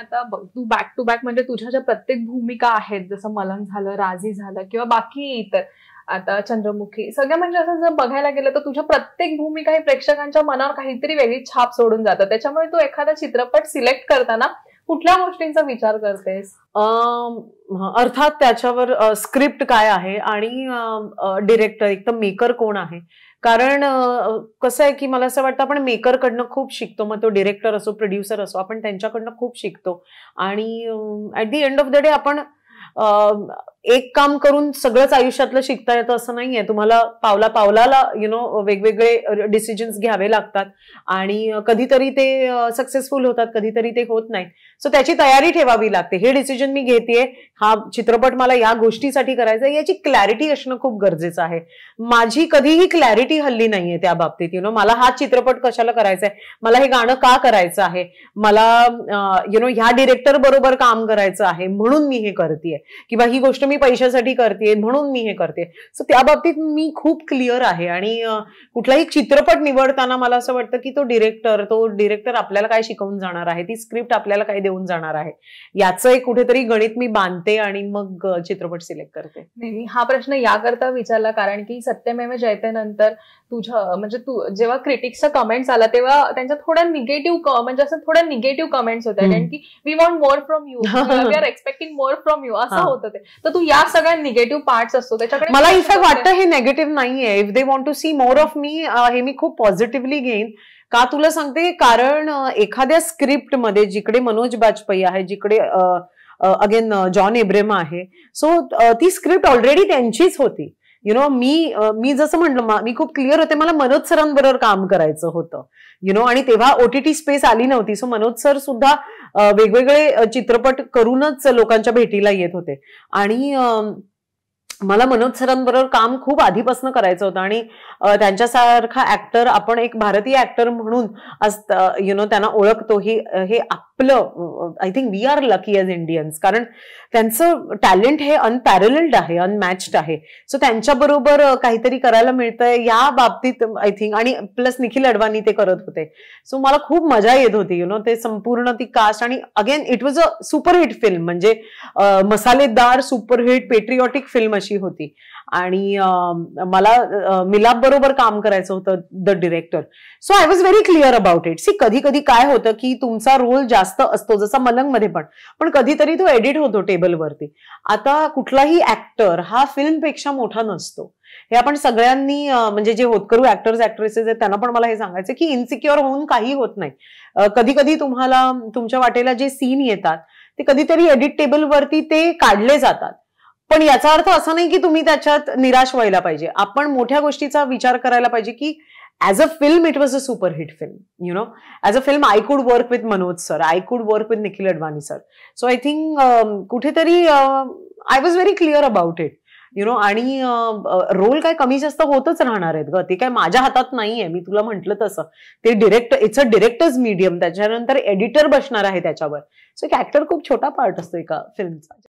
आता बघ तू back to back म्हणजे तुझ्या ज्या प्रत्येक भूमिका आहेत जसं मलंग झालं राजी झालं किंवा बाकी इतर आता चंद्रमुखी सगळ्या म्हणजे असं जर बघायला गेलं तर तुझ्या प्रत्येक भूमिका ही प्रेक्षकांच्या मनावर काहीतरी वेगळी छाप सोडून जातं त्याच्यामुळे तू एखादा चित्रपट सिलेक्ट करताना कुठल्या गोष्टींचा विचार करतेस अर्थात त्याच्यावर स्क्रिप्ट काय आहे आणि डिरेक्टर एक मेकर कोण आहे कारण कसं आहे की मला असं वाटतं आपण मेकरकडनं खूप शिकतो मग तो डिरेक्टर असो प्रोड्युसर असो आपण त्यांच्याकडनं खूप शिकतो आणि at the end of the day आपण एक काम करून सगळंच आयुष्यातलं शिकता येतं असं नाहीये तुम्हाला पावला पावलाला यु नो वेगवेगळे डिसिजन्स घ्यावे लागतात आणि कधीतरी ते सक्सेसफुल होतात कधीतरी ते होत नाही सो त्याची तयारी ठेवावी लागते हे डिसिजन मी घेतेय हा चित्रपट मला या गोष्टीसाठी करायचा याची क्लॅरिटी असणं खूप गरजेचं आहे माझी कधीही क्लॅरिटी हल्ली नाहीये त्या बाबतीत यु नो मला हा चित्रपट कशाला करायचा आहे मला हे गाणं का करायचं आहे मला यु नो ह्या डिरेक्टर बरोबर काम करायचं आहे म्हणून मी हे करतेय किंवा ही गोष्ट मी पैशासाठी करते म्हणून मी हे करते सो त्या बाबतीत मी खूप क्लिअर आहे आणि कुठलाही चित्रपट निवडताना मला असं वाटतं की तो डिरेक्टर तो डिरेक्टर आपल्याला काय शिकवून जाणार आहे ती स्क्रिप्ट आपल्याला काय देऊन जाणार आहे याचं एक कुठेतरी गणित मी बांधते आणि मग चित्रपट सिलेक्ट करते हा प्रश्न याकरता विचारला कारण की सत्यमेव जयतेनंतर तुझ्या म्हणजे तू जेव्हा क्रिटिक्सचा कमेंट्स आला तेव्हा त्यांच्या थोडा निगेटिव्ह म्हणजे असं थोड्या निगेटिव्ह कमेंट्स होत्या कारण की we want more from you we are expecting more from you असं होतं ते तर या सगळ्या निगेटिव्ह पार्ट असतो त्याच्याकडे मला इफेक्ट वाटतं हे निगेटिव्ह नाहीये if they want to see more of me हे मी खूप पॉझिटिव्हली घेईन का तुला सांगते कारण एखाद्या स्क्रिप्ट मध्ये जिकडे मनोज बाजपेयी आहे जिकडे अगेन जॉन एब्रेमा आहे सो ती स्क्रिप्ट ऑलरेडी त्यांचीच होती यु नो मी मी जसं म्हटलं मी खूप क्लिअर होते मला मनोज सरांबरोबर काम करायचं होतं यु नो आणि तेव्हा ओटीटी स्पेस आली नव्हती सो मनोज सर सुद्धा वेगवेगळे चित्रपट करूनच लोकांच्या भेटीला येत होते आणि मला मनोज सरांबरोबर काम खूप आधीपासून करायचं होतं आणि त्यांच्यासारखा ऍक्टर आपण एक भारतीय ऍक्टर म्हणून यु नो त्यांना ओळखतो ही हे आपलं I think we are lucky as Indians कारण त्यांचं टॅलेंट हे अनपॅरलड आहे अनमॅच्ड आहे सो त्यांच्याबरोबर काहीतरी करायला मिळतंय या बाबतीत आय थिंक आणि प्लस निखिल अडवाणी ते करत होते सो मला खूप मजा येत होती यु नो ते संपूर्ण ती कास्ट आणि again it was a superhit film म्हणजे मसालेदार सुपरहिट पेट्रियॉटिक फिल्म अशी होती आणि मला मिलाप बरोबर काम करायचं होतं the director so I was very clear about it see कधी कधी काय होतं की तुमचा रोल जास्त असतो जसा मलंगमध्ये पण पण कधीतरी तो एडिट होतो टेबलवरती आता कुठलाही ऍक्टर हा फिल्मपेक्षा मोठा नसतो हे आपण सगळ्यांनी म्हणजे जे होतकरू ऍक्टर्स ऍक्ट्रेसेस आहेत त्यांना पण मला हे सांगायचं की इन्सिक्युअर होऊन काही होत नाही कधी कधी तुम्हाला तुमच्या वाटेला जे सीन येतात ते कधीतरी एडिट टेबलवरती ते काढले जातात पण याचा अर्थ असा नाही की तुम्ही त्याच्यात निराश व्हायला पाहिजे आपण मोठ्या गोष्टीचा विचार करायला पाहिजे की as um, um, um, a film it was a superhit film you know as a film I could work with Manoj sir I could work with Nikhil Advani sir so I think कुठेतरी I was very clear about it you know आणि role काय कमी जास्त होतच राहणार आहेत ग ते काय माझ्या हातात नाहीये मी तुला म्हंटल तसं ते direct it's a director's medium त्याच्यानंतर एडिटर बसणार आहे त्याच्यावर सो एक ऍक्टर खूप छोटा पार्ट असतो एका फिल्मचा